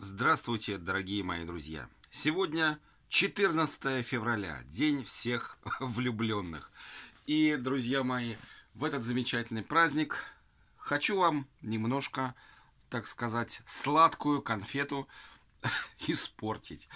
Здравствуйте, дорогие мои друзья! Сегодня 14 февраля, день всех влюбленных. И, друзья мои, в этот замечательный праздник хочу вам немножко, так сказать, сладкую конфету испортить.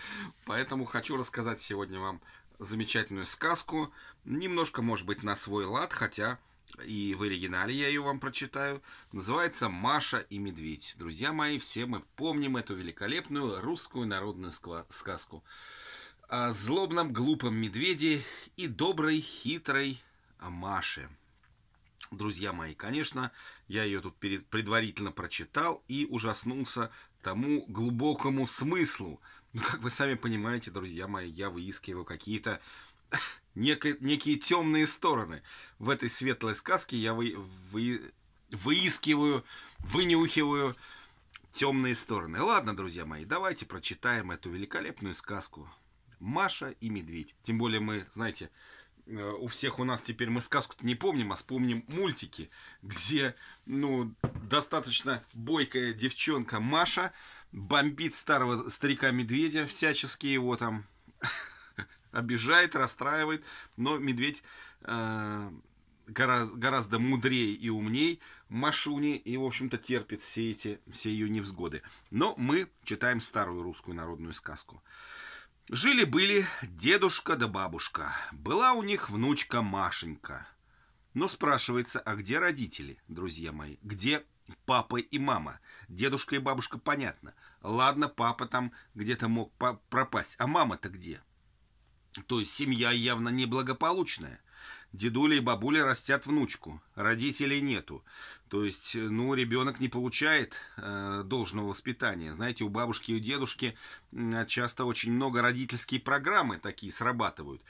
Поэтому хочу рассказать сегодня вам замечательную сказку, немножко, может быть, на свой лад, хотя и в оригинале я ее вам прочитаю. Называется «Маша и медведь». Друзья мои, все мы помним эту великолепную русскую народную сказку о злобном глупом медведе и доброй хитрой Маше. Друзья мои, конечно, я ее тут перед, предварительно прочитал и ужаснулся тому глубокому смыслу. Ну, как вы сами понимаете, друзья мои, я выискиваю какие-то некие, некие темные стороны. В этой светлой сказке я вы, вы, выискиваю, вынюхиваю темные стороны. Ладно, друзья мои, давайте прочитаем эту великолепную сказку «Маша и медведь». Тем более мы, знаете, э, у всех у нас теперь мы сказку-то не помним, а вспомним мультики, где, ну, достаточно бойкая девчонка Маша бомбит старого старика-медведя, всячески его там обижает, расстраивает, но медведь э, гораздо, гораздо мудрее и умней Машуни и, в общем-то, терпит все эти, все ее невзгоды. Но мы читаем старую русскую народную сказку. Жили-были дедушка да бабушка. Была у них внучка Машенька. Но спрашивается, а где родители, друзья мои? Где папа и мама? Дедушка и бабушка, понятно. Ладно, папа там где-то мог пропасть, а мама-то где? То есть семья явно неблагополучная. Дедуля и бабуля растят внучку, родителей нету. То есть, э, ну, ребенок не получает э, должного воспитания. Знаете, у бабушки и у дедушки э, часто очень много родительские программы такие срабатывают.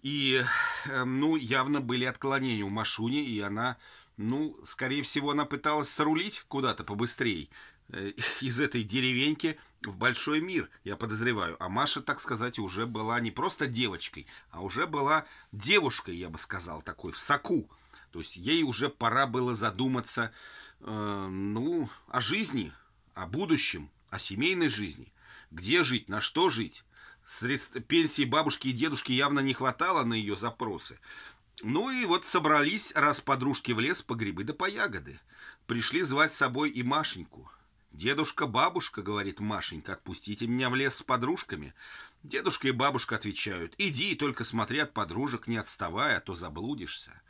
И, э, ну, явно были отклонения у Машуни, и она, ну, скорее всего, она пыталась срулить куда-то побыстрее э, из этой деревеньки в большой мир, я подозреваю. А Маша, так сказать, уже была не просто девочкой, а уже была девушкой, я бы сказал, такой в соку. То есть ей уже пора было задуматься, э, ну, о жизни, о будущем, о семейной жизни. Где жить, на что жить. Средств пенсии бабушки и дедушки явно не хватало на ее запросы. Ну и вот собрались, раз подружки в лес, по грибы да по ягоды. Пришли звать с собой и Машеньку. «Дедушка-бабушка», — говорит Машенька, — «отпустите меня в лес с подружками». Дедушка и бабушка отвечают, «Иди, только смотри от подружек, не отставая, а то заблудишься».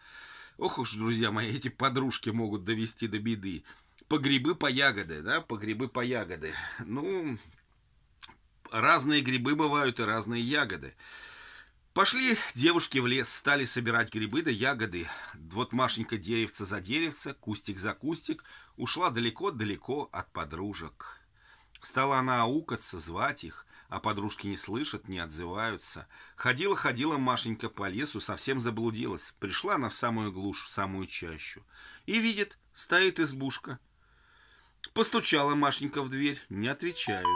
Ох уж, друзья мои, эти подружки могут довести до беды. По грибы, по ягоды, да, по грибы, по ягоды. Ну, разные грибы бывают и разные ягоды. Пошли девушки в лес, стали собирать грибы да ягоды. Вот Машенька деревца за деревца, кустик за кустик, ушла далеко-далеко от подружек. Стала она аукаться, звать их, а подружки не слышат, не отзываются. Ходила-ходила Машенька по лесу, совсем заблудилась. Пришла она в самую глушь, в самую чащу. И видит, стоит избушка. Постучала Машенька в дверь, не отвечают.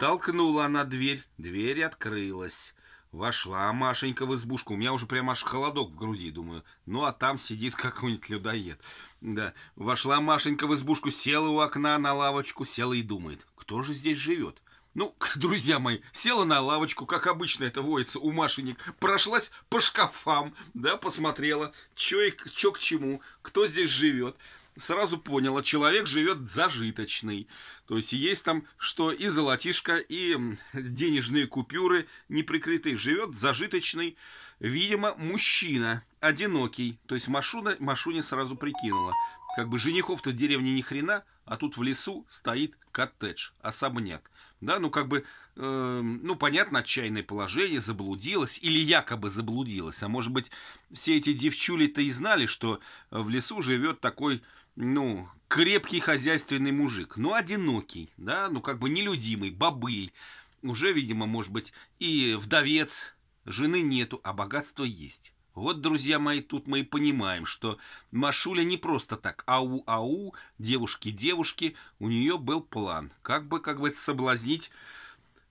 Толкнула она дверь, дверь открылась. Вошла Машенька в избушку. У меня уже прям аж холодок в груди, думаю. Ну, а там сидит какой-нибудь людоед. Да. Вошла Машенька в избушку, села у окна на лавочку, села и думает, кто же здесь живет? Ну, друзья мои, села на лавочку, как обычно это воится у Машенек, прошлась по шкафам, да, посмотрела, чё, и, чё к чему, кто здесь живет сразу поняла, человек живет зажиточный. То есть есть там что и золотишко, и денежные купюры неприкрытые. Живет зажиточный, видимо, мужчина, одинокий. То есть Машуна, Машуня сразу прикинула. Как бы женихов-то в деревне ни хрена, а тут в лесу стоит коттедж, особняк. Да, ну как бы, э, ну понятно, отчаянное положение, заблудилась или якобы заблудилась. А может быть, все эти девчули-то и знали, что в лесу живет такой ну, крепкий хозяйственный мужик, но ну, одинокий, да, ну, как бы нелюдимый, бобыль, уже, видимо, может быть, и вдовец, жены нету, а богатство есть. Вот, друзья мои, тут мы и понимаем, что Машуля не просто так ау-ау, девушки-девушки, у нее был план, как бы, как бы соблазнить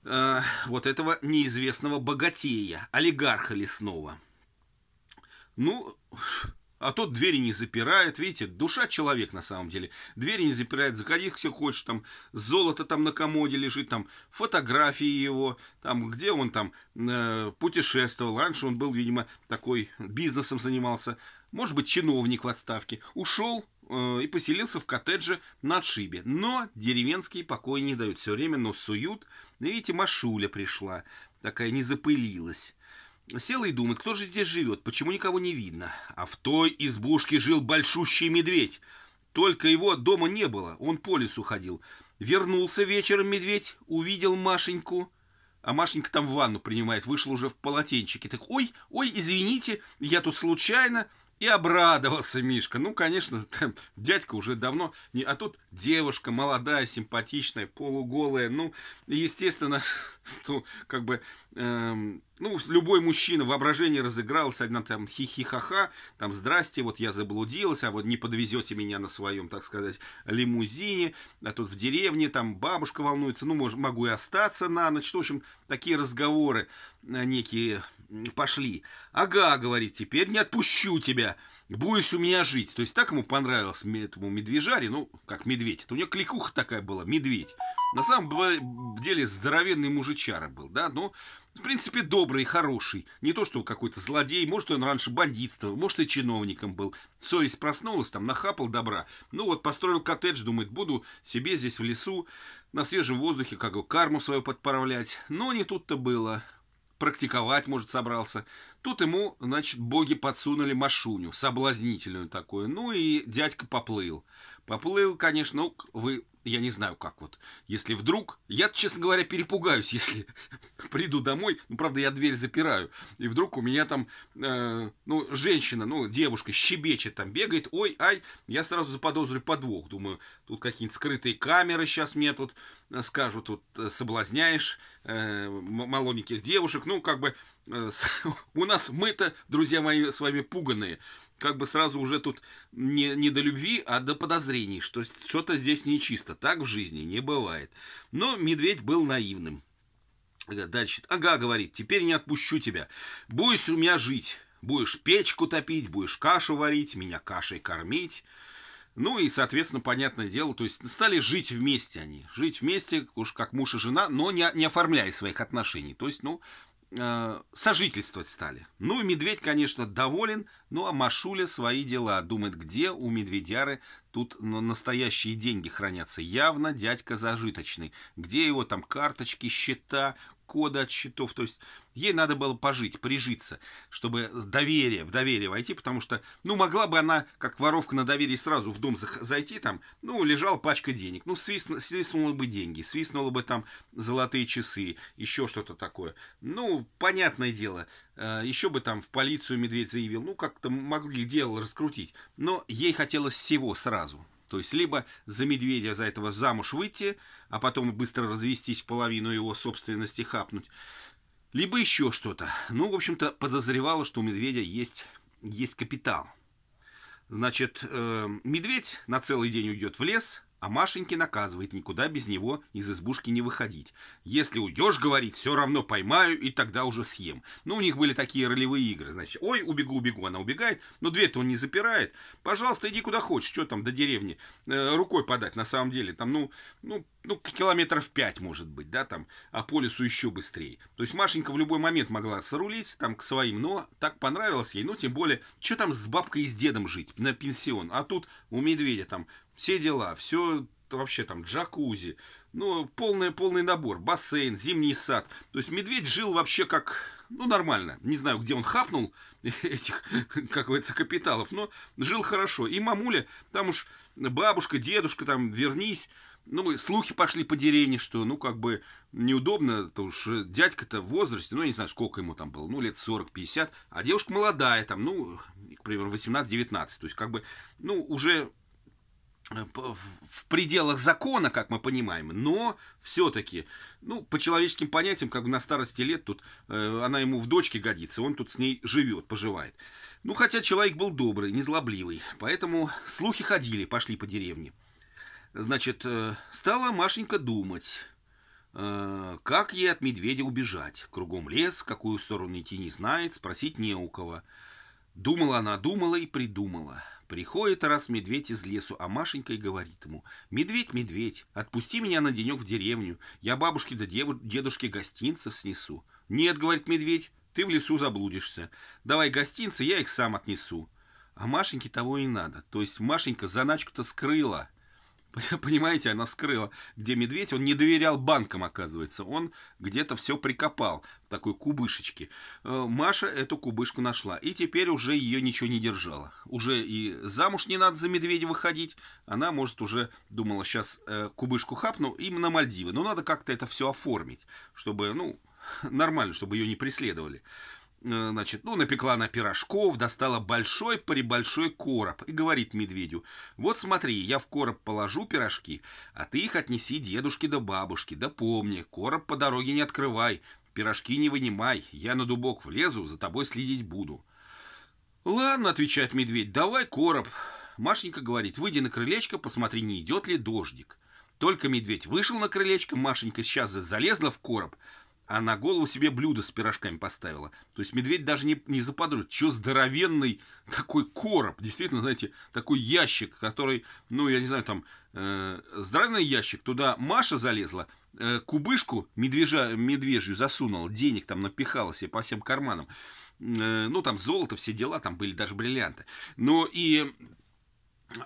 э, вот этого неизвестного богатея, олигарха лесного. Ну, а тут двери не запирает, видите, душа человек на самом деле. Двери не запирает, заходи все хочешь, там золото там на комоде лежит, там фотографии его, там где он там э, путешествовал. Раньше он был, видимо, такой бизнесом занимался. Может быть, чиновник в отставке. Ушел, э, и поселился в коттедже на отшибе. Но деревенские покоя не дают, все время нос суют. Видите, Машуля пришла, такая не запылилась. Села и думает, кто же здесь живет, почему никого не видно. А в той избушке жил большущий медведь. Только его дома не было, он по лесу ходил. Вернулся вечером медведь, увидел Машеньку. А Машенька там в ванну принимает, вышла уже в полотенчике. Так, ой, ой, извините, я тут случайно. И обрадовался Мишка. Ну, конечно, там дядька уже давно не... А тут девушка молодая, симпатичная, полуголая. Ну, естественно, ну, как бы... Эм, ну, любой мужчина воображение разыгрался. одна там хихихаха, там здрасте, вот я заблудилась, а вот не подвезете меня на своем, так сказать, лимузине, а тут в деревне, там бабушка волнуется, ну, может, могу и остаться на ночь. В общем, такие разговоры э, некие пошли. Ага, говорит, теперь не отпущу тебя, будешь у меня жить. То есть так ему понравилось этому медвежаре, ну, как медведь. Это у него кликуха такая была, медведь. На самом деле здоровенный мужичара был, да, ну, в принципе, добрый, хороший. Не то, что какой-то злодей, может, он раньше бандитствовал, может, и чиновником был. Совесть проснулась, там, нахапал добра. Ну, вот построил коттедж, думает, буду себе здесь в лесу, на свежем воздухе, как бы, карму свою подправлять. Но не тут-то было практиковать, может, собрался. Тут ему, значит, боги подсунули машуню, соблазнительную такую. Ну и дядька поплыл. Поплыл, конечно, ну, вы, я не знаю, как вот. Если вдруг, я, честно говоря, перепугаюсь, если приду домой, ну, правда, я дверь запираю, и вдруг у меня там, э, ну, женщина, ну, девушка щебечет там, бегает, ой, ай, я сразу заподозрю подвох, думаю, тут какие-нибудь скрытые камеры сейчас мне тут э, скажут, тут вот, э, соблазняешь э, молоденьких девушек, ну, как бы, э, у нас мы-то, друзья мои, с вами пуганные как бы сразу уже тут не, не до любви, а до подозрений, что что-то здесь нечисто. Так в жизни не бывает. Но медведь был наивным. Дальше. Ага, говорит, теперь не отпущу тебя. Будешь у меня жить. Будешь печку топить, будешь кашу варить, меня кашей кормить. Ну и, соответственно, понятное дело, то есть стали жить вместе они. Жить вместе, уж как муж и жена, но не, не оформляя своих отношений. То есть, ну, Э, сожительствовать стали. Ну и медведь, конечно, доволен, ну а Машуля свои дела. Думает, где у медведяры тут настоящие деньги хранятся. Явно дядька зажиточный. Где его там карточки, счета, кода от счетов. То есть ей надо было пожить, прижиться, чтобы доверие, в доверие войти, потому что, ну, могла бы она, как воровка на доверии, сразу в дом зайти, там, ну, лежала пачка денег, ну, свистну, свистнула бы деньги, свистнула бы там золотые часы, еще что-то такое. Ну, понятное дело, э, еще бы там в полицию медведь заявил, ну, как-то могли дело раскрутить. Но ей хотелось всего сразу. То есть либо за медведя за этого замуж выйти, а потом быстро развестись, половину его собственности хапнуть, либо еще что-то. Ну, в общем-то, подозревала, что у медведя есть, есть капитал. Значит, э, медведь на целый день уйдет в лес, а Машеньке наказывает никуда без него из избушки не выходить. Если уйдешь, говорит, все равно поймаю и тогда уже съем. Ну, у них были такие ролевые игры, значит, ой, убегу, убегу, она убегает, но дверь-то он не запирает. Пожалуйста, иди куда хочешь, что там до деревни, э, рукой подать, на самом деле, там, ну, ну, ну, километров пять может быть, да, там, а по лесу еще быстрее. То есть Машенька в любой момент могла сорулить там к своим, но так понравилось ей, ну, тем более, что там с бабкой и с дедом жить на пенсион, а тут у медведя там все дела, все вообще там джакузи, ну, полный, полный набор, бассейн, зимний сад. То есть медведь жил вообще как, ну, нормально. Не знаю, где он хапнул этих, как говорится, капиталов, но жил хорошо. И мамуля, там уж бабушка, дедушка, там, вернись. Ну, слухи пошли по деревне, что, ну, как бы неудобно, то уж дядька-то в возрасте, ну, я не знаю, сколько ему там было, ну, лет 40-50, а девушка молодая, там, ну, к примеру, 18-19, то есть, как бы, ну, уже Э, в пределах закона, как мы понимаем, но все-таки, ну, по человеческим понятиям, как бы на старости лет тут э, она ему в дочке годится, он тут с ней живет, поживает. Ну, хотя человек был добрый, незлобливый, поэтому слухи ходили, пошли по деревне. Значит, э, стала Машенька думать, э, как ей от медведя убежать. Кругом лес, в какую сторону идти не знает, спросить не у кого. Думала она, думала и придумала. Приходит раз медведь из лесу, а Машенька и говорит ему, «Медведь, медведь, отпусти меня на денек в деревню, я бабушке да дедушке гостинцев снесу». «Нет», — говорит медведь, — «ты в лесу заблудишься. Давай гостинцы, я их сам отнесу». А Машеньке того и надо, то есть Машенька заначку-то скрыла — Понимаете, она вскрыла, где медведь, он не доверял банкам, оказывается. Он где-то все прикопал в такой кубышечке. Э, Маша эту кубышку нашла, и теперь уже ее ничего не держала. Уже и замуж не надо за медведя выходить. Она, может, уже думала, сейчас э, кубышку хапну и на Мальдивы. Но надо как-то это все оформить, чтобы, ну, нормально, чтобы ее не преследовали. Э, значит, ну, напекла она пирожков, достала большой прибольшой короб и говорит медведю, вот смотри, я в короб положу пирожки, а ты их отнеси дедушке да бабушке, да помни, короб по дороге не открывай, пирожки не вынимай, я на дубок влезу, за тобой следить буду. Ладно, отвечает медведь, давай короб. Машенька говорит, выйди на крылечко, посмотри, не идет ли дождик. Только медведь вышел на крылечко, Машенька сейчас залезла в короб, а на голову себе блюдо с пирожками поставила. То есть медведь даже не, не заподрует, что здоровенный такой короб, действительно, знаете, такой ящик, который, ну, я не знаю, там, э, здравный ящик, туда Маша залезла, э, кубышку медвежа, медвежью засунула, денег там напихала себе по всем карманам, э, ну, там золото, все дела, там были даже бриллианты. Но и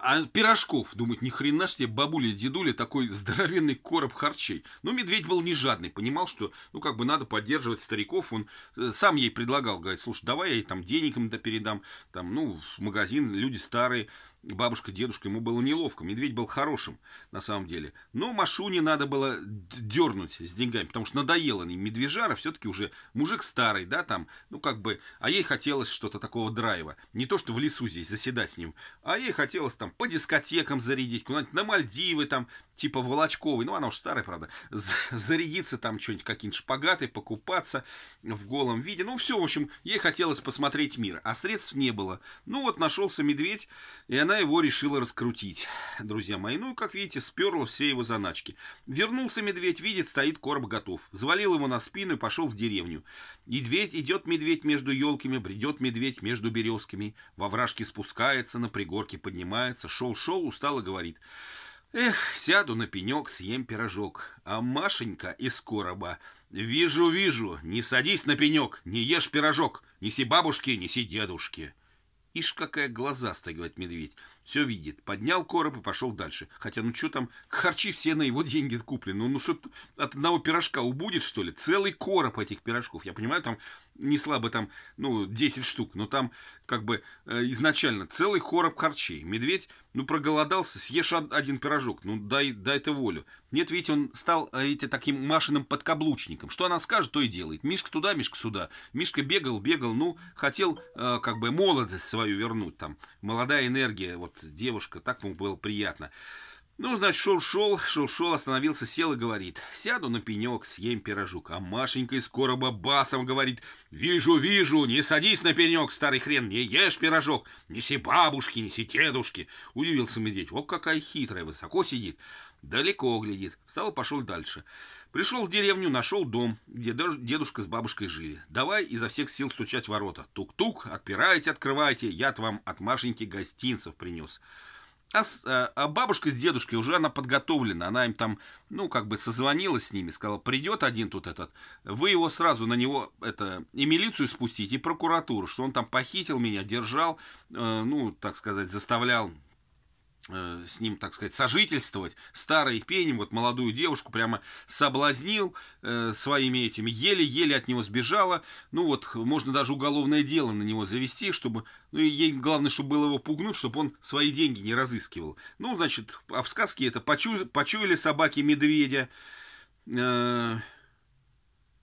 а пирожков, думать ни хрена себе бабуля, дедуля, такой здоровенный короб харчей. Но ну, медведь был не жадный, понимал, что, ну, как бы надо поддерживать стариков. Он э, сам ей предлагал, говорит, слушай, давай я ей там денег им передам, там, ну, в магазин, люди старые, бабушка, дедушка, ему было неловко. Медведь был хорошим, на самом деле. Но Машуне надо было дернуть с деньгами, потому что надоело им медвежара, все-таки уже мужик старый, да, там, ну, как бы, а ей хотелось что-то такого драйва. Не то, что в лесу здесь заседать с ним, а ей хотелось там по дискотекам зарядить, куда-нибудь на Мальдивы, там, типа Волочковой, ну она уж старая, правда, зарядиться там что-нибудь, какие-нибудь шпагаты, покупаться в голом виде. Ну все, в общем, ей хотелось посмотреть мир, а средств не было. Ну вот нашелся медведь, и она его решила раскрутить, друзья мои. Ну как видите, сперла все его заначки. Вернулся медведь, видит, стоит короб готов. звалил его на спину и пошел в деревню. Медведь, идет медведь между елками, бредет медведь между березками, во вражке спускается, на пригорке поднимается, шел-шел, устало говорит. Эх, сяду на пенек, съем пирожок. А Машенька из короба. Вижу, вижу, не садись на пенек, не ешь пирожок. Неси бабушке, неси дедушке. Ишь, какая глазастая, говорит медведь все видит. Поднял короб и пошел дальше. Хотя, ну что там, харчи все на его деньги куплены. Ну, ну чтоб от одного пирожка убудет, что ли? Целый короб этих пирожков. Я понимаю, там не слабо там, ну, 10 штук, но там как бы э, изначально целый короб харчей. Медведь, ну, проголодался, съешь один пирожок, ну, дай, дай это волю. Нет, ведь он стал, э, эти таким Машиным подкаблучником. Что она скажет, то и делает. Мишка туда, Мишка сюда. Мишка бегал, бегал, ну, хотел э, как бы молодость свою вернуть там. Молодая энергия, вот девушка, так ему было приятно. Ну, значит, шел-шел, шел-шел, остановился, сел и говорит, сяду на пенек, съем пирожок. А Машенька из короба басом говорит, вижу, вижу, не садись на пенек, старый хрен, не ешь пирожок, неси бабушки, неси дедушки. Удивился медведь, вот какая хитрая, высоко сидит, далеко глядит, встал и пошел дальше. Пришел в деревню, нашел дом, где дедушка с бабушкой жили. Давай изо всех сил стучать в ворота. Тук-тук, отпирайте, открывайте. Я-то вам от Машеньки гостинцев принес. А, с, э, а, бабушка с дедушкой уже она подготовлена, она им там, ну, как бы созвонилась с ними, сказала, придет один тут этот, вы его сразу на него, это, и милицию спустите, и прокуратуру, что он там похитил меня, держал, э, ну, так сказать, заставлял Э, с ним, так сказать, сожительствовать. Старый пенем, вот молодую девушку прямо соблазнил э, своими этими, еле-еле от него сбежала. Ну вот, можно даже уголовное дело на него завести, чтобы, ну и ей главное, чтобы было его пугнуть, чтобы он свои деньги не разыскивал. Ну, значит, а в сказке это почу, почуяли собаки медведя, э,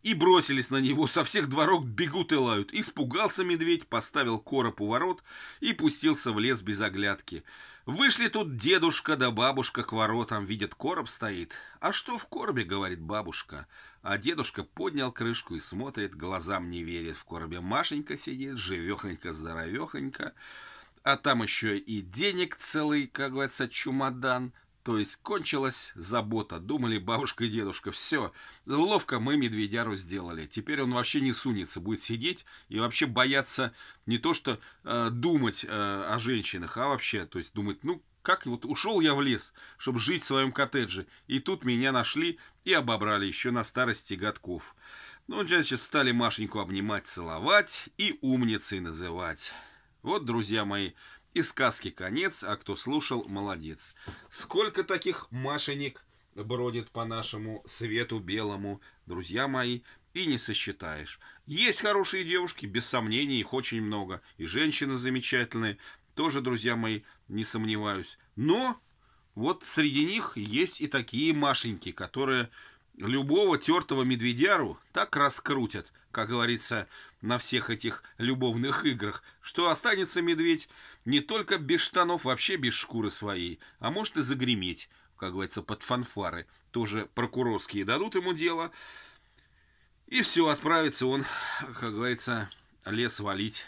и бросились на него, со всех дворов бегут и лают. Испугался медведь, поставил короб у ворот и пустился в лес без оглядки. Вышли тут дедушка да бабушка к воротам, видят, короб стоит. «А что в коробе?» — говорит бабушка. А дедушка поднял крышку и смотрит, глазам не верит. В коробе Машенька сидит, живехонька-здоровехонька. А там еще и денег целый, как говорится, чемодан. То есть кончилась забота, думали бабушка и дедушка, все, ловко мы медведяру сделали, теперь он вообще не сунется, будет сидеть и вообще бояться не то что э, думать э, о женщинах, а вообще, то есть думать, ну как вот ушел я в лес, чтобы жить в своем коттедже, и тут меня нашли и обобрали еще на старости годков. Ну, сейчас стали Машеньку обнимать, целовать и умницей называть. Вот, друзья мои, и сказки конец, а кто слушал, молодец. Сколько таких машенек бродит по нашему свету белому, друзья мои, и не сосчитаешь. Есть хорошие девушки, без сомнений, их очень много. И женщины замечательные, тоже, друзья мои, не сомневаюсь. Но вот среди них есть и такие Машеньки, которые Любого тертого медведяру так раскрутят, как говорится, на всех этих любовных играх, что останется медведь не только без штанов, вообще без шкуры своей, а может и загреметь, как говорится, под фанфары. Тоже прокурорские дадут ему дело. И все, отправится он, как говорится, лес валить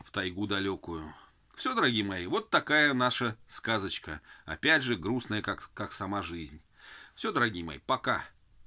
в тайгу далекую. Все, дорогие мои, вот такая наша сказочка. Опять же, грустная, как, как сама жизнь. Все, дорогие мои, пока.